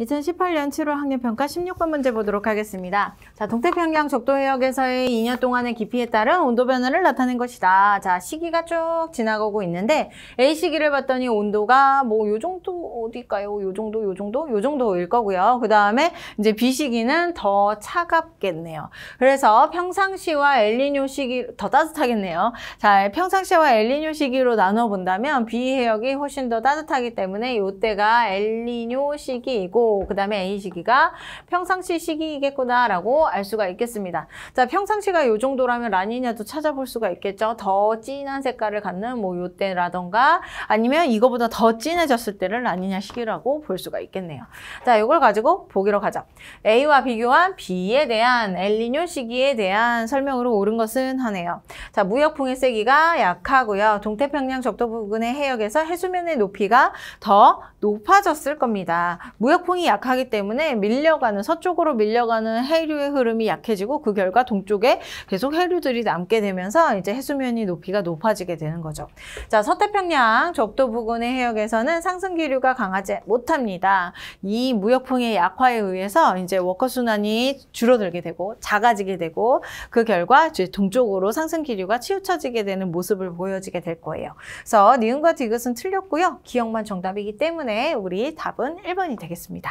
2018년 7월 학력평가 16번 문제 보도록 하겠습니다. 자, 동태평양 적도해역에서의 2년 동안의 깊이에 따른 온도 변화를 나타낸 것이다. 자, 시기가 쭉 지나가고 있는데 A 시기를 봤더니 온도가 뭐 요 정도 어디일까요? 요 정도, 요 정도, 요 정도일 거고요. 그 다음에 이제 B 시기는 더 차갑겠네요. 그래서 평상시와 엘리뇨 시기 더 따뜻하겠네요. 자, 평상시와 엘리뇨 시기로 나눠 본다면 B 해역이 훨씬 더 따뜻하기 때문에 요때가 엘리뇨 시기이고 그 다음에 A 시기가 평상시 시기이겠구나라고 알 수가 있겠습니다. 자, 평상시가 요 정도라면 라니냐도 찾아볼 수가 있겠죠. 더 진한 색깔을 갖는 뭐 요때라던가 아니면 이거보다 더 진해졌을 때를 라니냐 시기라고 볼 수가 있겠네요. 자, 이걸 가지고 보기로 가자 A와 비교한 B에 대한 엘리뇨 시기에 대한 설명으로 옳은 것은 하네요. 자, 무역풍의 세기가 약하고요. 동태평양 적도 부근의 해역에서 해수면의 높이가 더 높아졌을 겁니다. 무역풍 태이 약하기 때문에 밀려가는 서쪽으로 밀려가는 해류의 흐름이 약해지고 그 결과 동쪽에 계속 해류들이 남게 되면서 이제 해수면이 높이가 높아지게 되는 거죠. 자, 서태평양 적도 부근의 해역에서는 상승 기류가 강하지 못합니다. 이 무역풍의 약화에 의해서 이제 워커 순환이 줄어들게 되고 작아지게 되고 그 결과 이제 동쪽으로 상승 기류가 치우쳐지게 되는 모습을 보여지게 될 거예요. 그래서 니은과 디귿은 틀렸고요. 기억만 정답이기 때문에 우리 답은 1번이 되겠습니다.